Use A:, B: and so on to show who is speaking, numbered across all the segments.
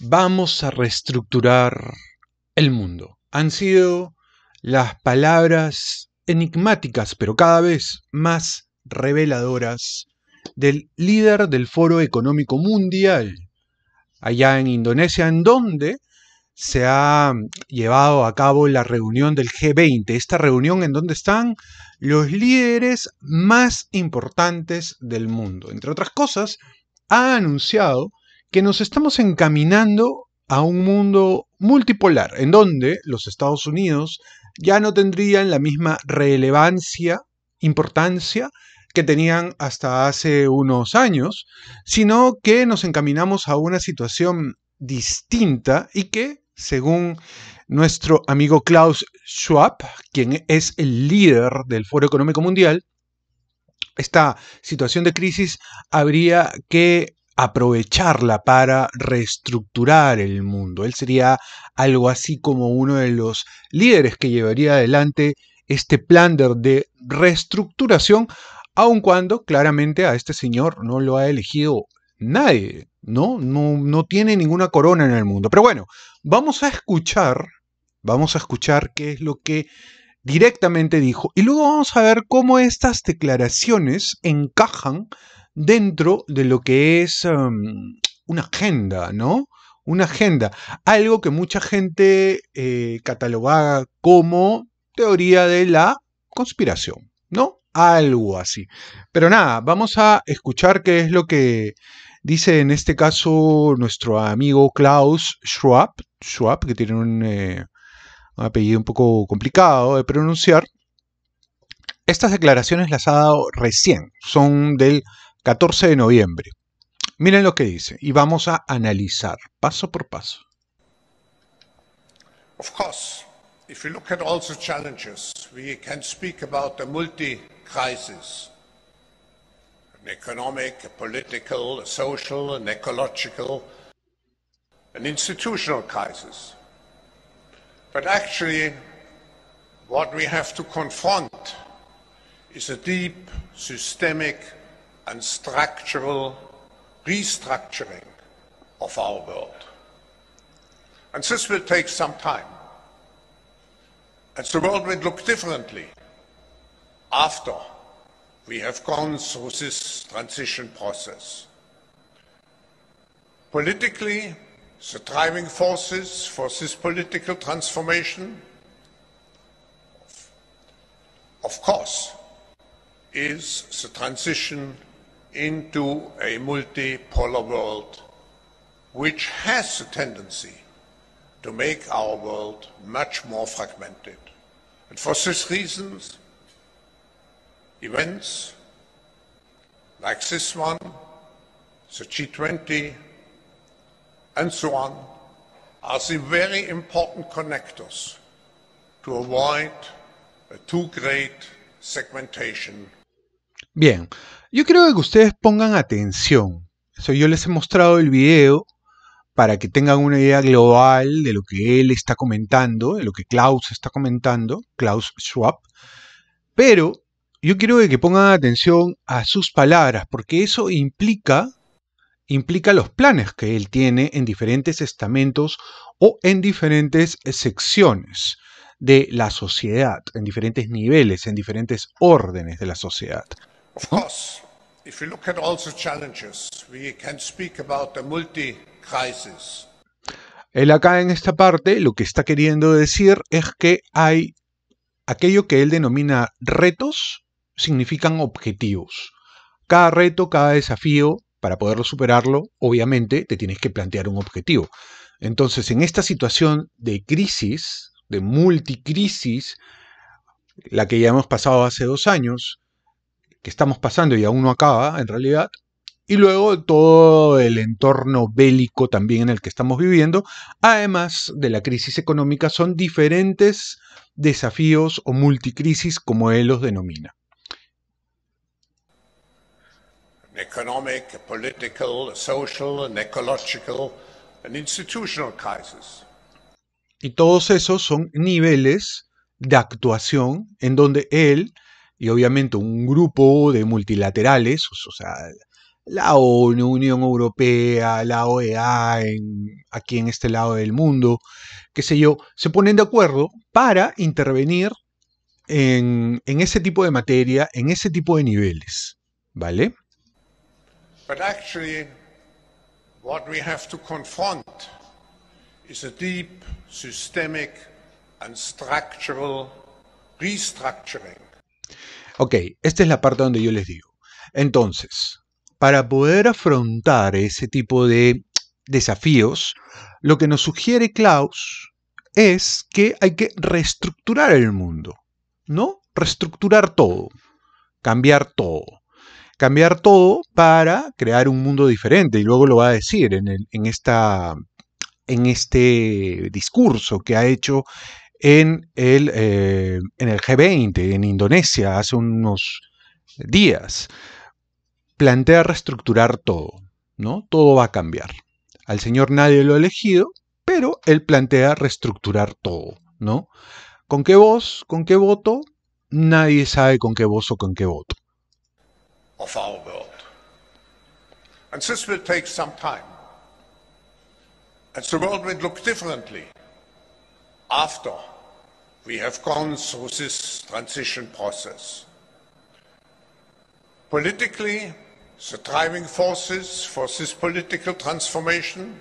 A: Vamos a reestructurar el mundo. Han sido las palabras enigmáticas, pero cada vez más reveladoras, del líder del Foro Económico Mundial, allá en Indonesia, en donde se ha llevado a cabo la reunión del G20, esta reunión en donde están los líderes más importantes del mundo. Entre otras cosas, ha anunciado que nos estamos encaminando a un mundo multipolar, en donde los Estados Unidos ya no tendrían la misma relevancia, importancia que tenían hasta hace unos años, sino que nos encaminamos a una situación distinta y que, según nuestro amigo Klaus Schwab, quien es el líder del Foro Económico Mundial, esta situación de crisis habría que aprovecharla para reestructurar el mundo. Él sería algo así como uno de los líderes que llevaría adelante este plan de reestructuración, aun cuando claramente a este señor no lo ha elegido nadie, ¿no? No, tiene ninguna corona en el mundo. Pero bueno, vamos a escuchar, vamos a escuchar qué es lo que directamente dijo y luego vamos a ver cómo estas declaraciones encajan dentro de lo que es una agenda, ¿no? Una agenda, algo que mucha gente eh, cataloga como teoría de la conspiración, ¿no? Algo así. Pero nada, vamos a escuchar qué es lo que dice en este caso nuestro amigo Klaus Schwab, Schwab que tiene un eh, apellido un poco complicado de pronunciar. Estas declaraciones las ha dado recién, son del 14 de noviembre. Miren lo que dice y vamos a analizar paso por paso.
B: Of course, if we look at all the challenges, we can speak about a multi-crisis, an economic, a political, a social, an ecological, an institutional crisis. But actually, what we have to confront is a deep systemic and structural restructuring of our world. And this will take some time. And the world will look differently after we have gone through this transition process. Politically, the driving forces for this political transformation, of course, is the transition into a multipolar world, which has a tendency to make our world much more fragmented. And for these reasons, events like this one, the G20, and so on, are the very important connectors to avoid a too great segmentation.
A: Bien, Yo creo que ustedes pongan atención. yo les he mostrado el video para que tengan una idea global de lo que él está comentando, de lo que Klaus está comentando, Klaus Schwab. Pero yo quiero que pongan atención a sus palabras, porque eso implica, implica los planes que él tiene en diferentes estamentos o en diferentes secciones de la sociedad, en diferentes niveles, en diferentes órdenes de la sociedad. Of course,
B: if we look at all challenges, we can speak about the multi-crisis.
A: Él acá en esta parte lo que está queriendo decir es que hay aquello que él denomina retos, significan objetivos. Cada reto, cada desafío, para poderlo superarlo, obviamente te tienes que plantear un objetivo. Entonces, en esta situación de crisis, de multicrisis, la que ya hemos pasado hace dos años, que estamos pasando y aún no acaba, en realidad, y luego todo el entorno bélico también en el que estamos viviendo, además de la crisis económica, son diferentes desafíos o multicrisis como él los denomina.
B: social and institutional
A: Y todos esos son niveles de actuación en donde él y obviamente un grupo de multilaterales, o sea, la ONU, Unión Europea, la OEA, en, aquí en este lado del mundo, qué sé yo, se ponen de acuerdo para intervenir en, ese tipo de materia, en ese tipo de niveles, ¿vale?
B: But actually, what we have to confront is a deep, systemic and structural restructuring
A: Ok, esta es la parte donde yo les digo. Entonces, para poder afrontar ese tipo de desafíos, lo que nos sugiere Klaus es que hay que reestructurar el mundo, ¿no? Reestructurar todo, cambiar todo. Cambiar todo para crear un mundo diferente, y luego lo va a decir en, esta en este discurso que ha hecho en el, eh, en el G20, en Indonesia, hace unos días, plantea reestructurar todo, ¿no? Todo va a cambiar. Al señor nadie lo ha elegido, pero él plantea reestructurar todo, ¿no? ¿Con qué voz? ¿Con qué voto? Nadie sabe con qué voz o con qué voto.
B: Of after we have gone through this transition process. Politically, the driving forces for this political transformation,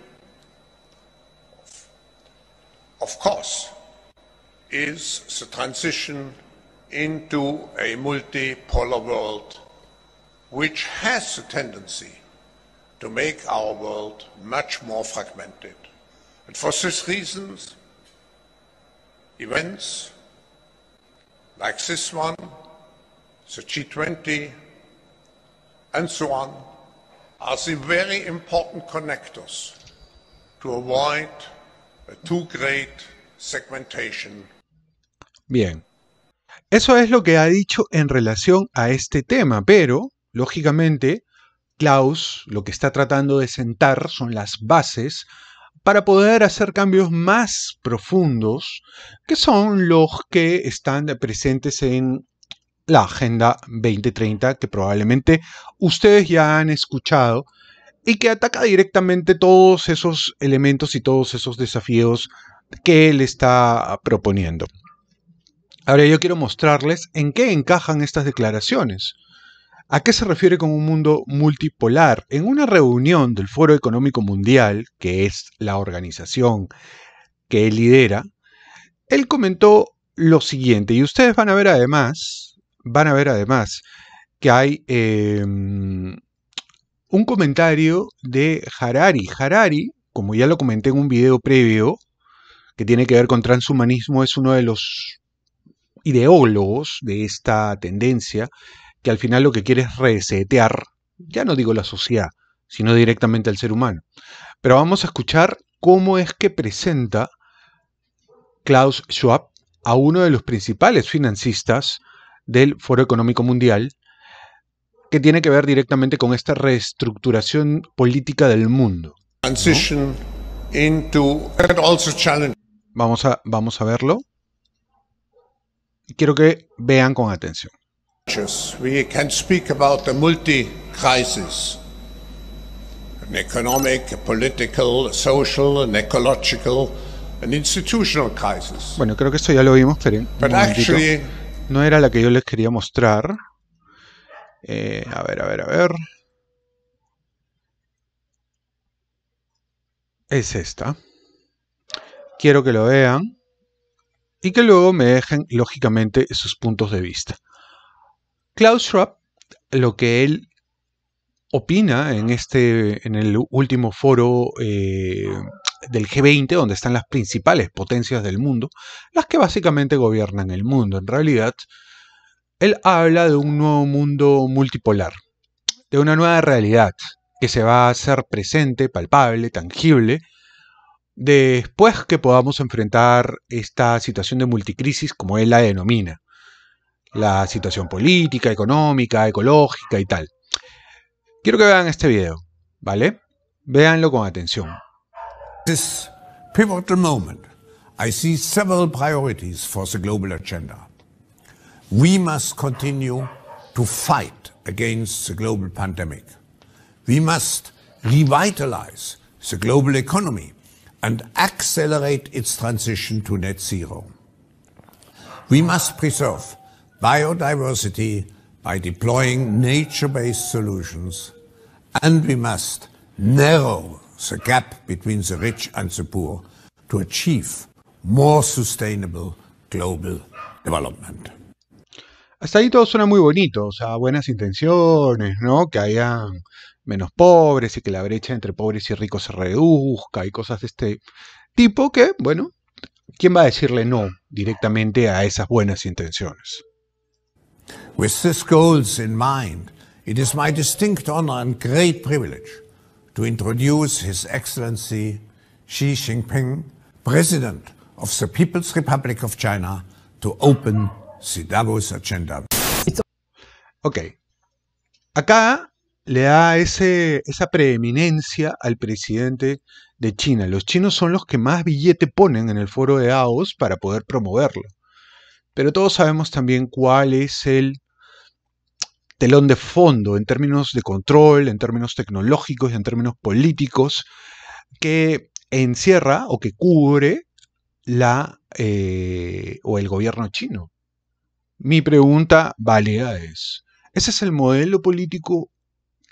B: of course, is the transition into a multipolar world, which has a tendency to make our world much more fragmented. And for these reasons, events like this 1 the G20, and so on are the very important connectors to avoid a too great segmentation.
A: Bien. Eso es lo que ha dicho en relación a este tema, pero, lógicamente, Klaus lo que está tratando de sentar son las bases para poder hacer cambios más profundos, que son los que están presentes en la Agenda 2030, que probablemente ustedes ya han escuchado, y que ataca directamente todos esos elementos y todos esos desafíos que él está proponiendo. Ahora yo quiero mostrarles en qué encajan estas declaraciones. ¿A qué se refiere con un mundo multipolar? En una reunión del Foro Económico Mundial, que es la organización que él lidera, él comentó lo siguiente, y ustedes van a ver además, van a ver además que hay em, un comentario de Harari. Harari, como ya lo comenté en un video previo, que tiene que ver con transhumanismo, es uno de los ideólogos de esta tendencia que al final lo que quiere es resetear, ya no digo la sociedad, sino directamente al ser humano. Pero vamos a escuchar cómo es que presenta Klaus Schwab a uno de los principales financistas del Foro Económico Mundial, que tiene que ver directamente con esta reestructuración política del mundo. vamos, a, vamos a verlo. Quiero que vean con atención.
B: We can speak about the multi-crisis, an economic, political, social, an ecological, and institutional crisis.
A: Bueno, creo que esto ya lo vimos, pero no era la que yo les quería mostrar. Eh, a ver, a ver, a ver. Es esta. Quiero que lo vean y que luego me dejen, lógicamente, sus puntos de vista. Klaus Schwab, lo que él opina en, este, en el último foro eh, del G20, donde están las principales potencias del mundo, las que básicamente gobiernan el mundo. En realidad, él habla de un nuevo mundo multipolar, de una nueva realidad que se va a hacer presente, palpable, tangible, después que podamos enfrentar esta situación de multicrisis, como él la denomina. la situación política, económica, ecológica y tal.
B: Quiero que vean este video, ¿vale? Véanlo con atención. This pivotal moment, I see several priorities for the global agenda. We must continue to fight against the global pandemic. We must revitalize the global economy and accelerate its transition to net zero. We must preserve biodiversity by deploying nature-based solutions, and we must narrow the gap between the rich and the poor to achieve more sustainable global
A: development. Hasta ahí todo suena muy bonito, o sea, buenas intenciones, ¿no? Que haya menos pobres y que la brecha entre pobres y ricos se reduzca y cosas de este tipo que, bueno, ¿quién va a decirle no directamente a esas
B: buenas intenciones? With these goals in mind, it is my distinct honor and great privilege to introduce His Excellency Xi Jinping, President of the People's Republic of China, to open the Davos Agenda. Ok. Acá
A: le da ese, esa preeminencia al presidente de China. Los chinos son los que más billete ponen en el foro de Davos para poder promoverlo. Pero todos sabemos también cuál es el telón de fondo en términos de control, en términos tecnológicos y en términos políticos, que encierra o que cubre la eh, o el gobierno chino. Mi pregunta válida es, ¿ese es el modelo político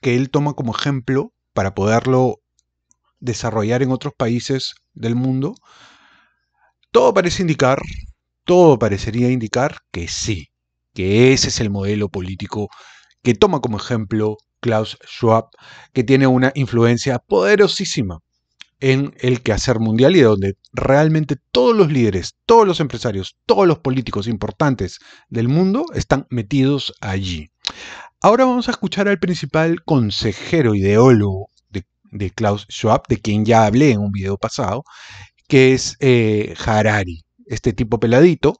A: que él toma como ejemplo para poderlo desarrollar en otros países del mundo? Todo parece indicar, todo parecería indicar que sí, que ese es el modelo político que toma como ejemplo Klaus Schwab, que tiene una influencia poderosísima en el quehacer mundial y donde realmente todos los líderes, todos los empresarios, todos los políticos importantes del mundo están metidos allí. Ahora vamos a escuchar al principal consejero ideólogo de, Klaus Schwab, de quien ya hablé en un video pasado, que es eh, Harari, este tipo peladito,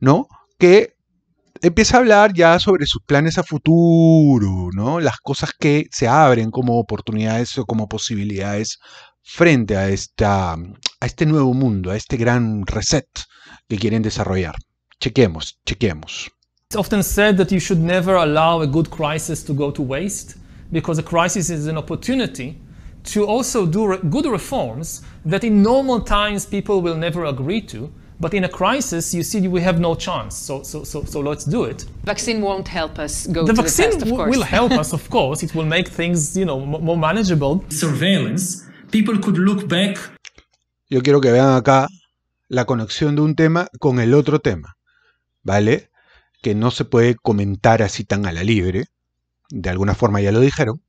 A: ¿no? Que empieza a hablar ya sobre sus planes a futuro, ¿no? Las cosas que se abren como oportunidades o como posibilidades frente a, esta, a este nuevo mundo, a este gran reset que quieren desarrollar. Chequemos, chequemos.
C: It's often said that you should never allow a good crisis to go to waste because a crisis is an opportunity to also do re good reforms that in normal times people will never agree to. But in a crisis, you see, we have no chance. So, so, so, so let's do it. Vaccine won't help us go. The vaccine the test, will help us, of course. It will make things, you know, more manageable. Surveillance. People could look back.
A: Yo quiero que vean acá la conexión de un tema con el otro tema, ¿vale? Que no se puede comentar así tan a la libre. De alguna forma ya lo dijeron,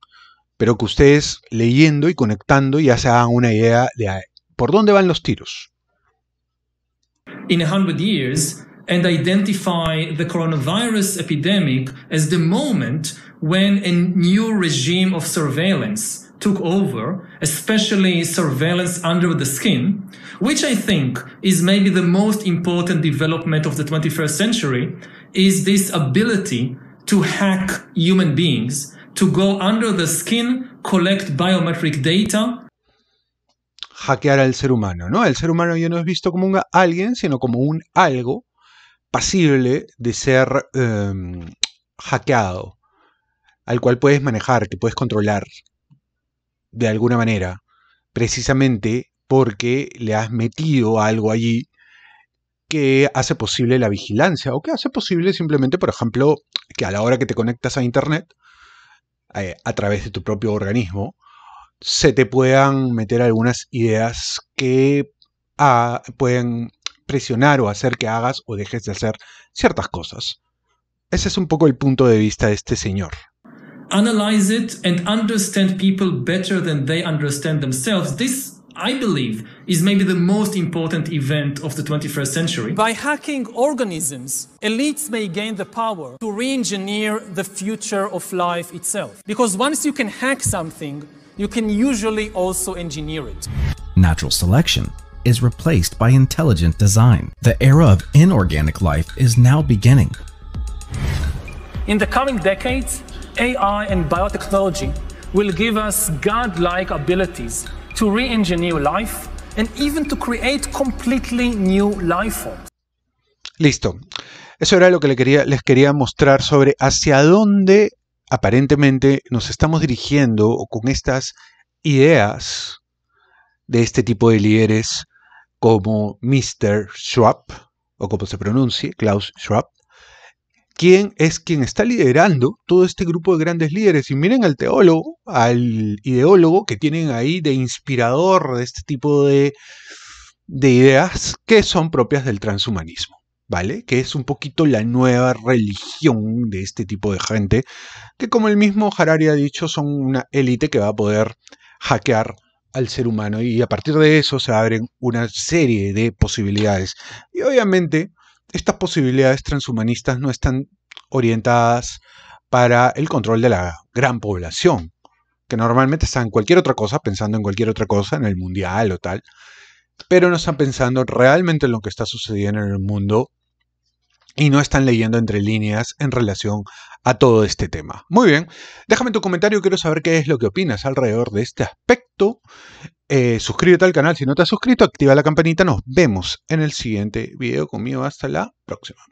A: pero que ustedes leyendo y conectando ya se hagan una idea de por dónde van los tiros.
C: in 100 years and identify the coronavirus epidemic as the moment when a new regime of surveillance took over, especially surveillance under the skin, which I think is maybe the most important development of the 21st century, is this ability to hack human beings, to go under the skin, collect biometric data,
A: hackear al ser humano, ¿no? El ser humano ya no es visto como un alguien, sino como un algo pasible de ser em, hackeado, al cual puedes manejar, que puedes controlar de alguna manera, precisamente porque le has metido algo allí que hace posible la vigilancia o que hace posible simplemente, por ejemplo, que a la hora que te conectas a Internet, eh, a través de tu propio organismo, se te puedan meter algunas ideas que ah, pueden presionar o hacer que hagas o dejes de hacer ciertas cosas. Ese es un poco el punto de vista de este señor.
C: Analyze it and understand people better than they understand themselves. This I believe, is maybe the most important event of the 21st century. By hacking organisms, elites may gain the power to re engineer the future of life itself. Because once you can hack something, you can usually also engineer it. Natural
A: selection is replaced by intelligent design. The era of inorganic life is now beginning.
C: In the coming decades, AI and biotechnology will give us godlike abilities to re-engineer life and even to create completely new life forms.
A: Listo. Eso era lo que les quería, les quería mostrar sobre hacia dónde aparentemente nos estamos dirigiendo con estas ideas de este tipo de líderes como Mr. Schwab, o como se pronuncie, Klaus Schwab, quien es quien está liderando todo este grupo de grandes líderes. Y miren al teólogo, al ideólogo que tienen ahí de inspirador de este tipo de, de ideas que son propias del transhumanismo. ¿vale? Que es un poquito la nueva religión de este tipo de gente, que como el mismo Harari ha dicho, son una élite que va a poder hackear al ser humano y a partir de eso se abren una serie de posibilidades. Y obviamente estas posibilidades transhumanistas no están orientadas para el control de la gran población, que normalmente están en cualquier otra cosa, pensando en cualquier otra cosa, en el mundial o tal, pero no están pensando realmente en lo que está sucediendo en el mundo y no están leyendo entre líneas en relación a todo este tema. Muy bien, déjame tu comentario, quiero saber qué es lo que opinas alrededor de este aspecto. Eh, suscríbete al canal si no te has suscrito, activa la campanita, nos vemos en el siguiente video conmigo, hasta la próxima.